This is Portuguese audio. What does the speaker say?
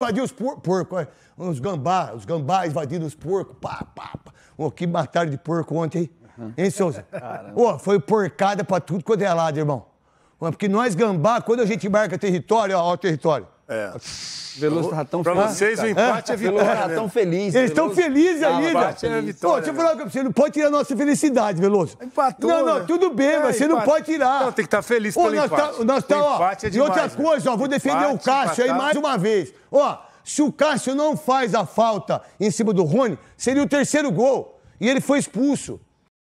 invadiu os por, porcos, é, os gambá, os gambá invadindo os porcos, pá, pá, pá. Oh, que batalha de porco ontem, hein? Hein, Souza? Oh, foi porcada pra tudo quanto é lado, irmão. Porque nós gambá, quando a gente marca território, ó, ó o território. É. é. Veloso tá ratão pra feliz. Pra vocês, o empate é, é vitória. Veloso ratão tão feliz. Eles estão felizes ah, ainda. Bate, é vitória, Pô, deixa eu falar né? você não pode tirar a nossa felicidade, Veloso. Empatou. Não, não, né? tudo bem, é, mas você empate. não pode tirar. Não, tem que estar tá feliz Pô, pelo nós tá, empate. Tá, nós tá, ó, empate é demais, e outra né? coisa, ó, vou defender o Cássio empatado. aí mais uma vez. Ó, se o Cássio não faz a falta em cima do Rony, seria o terceiro gol. E ele foi expulso.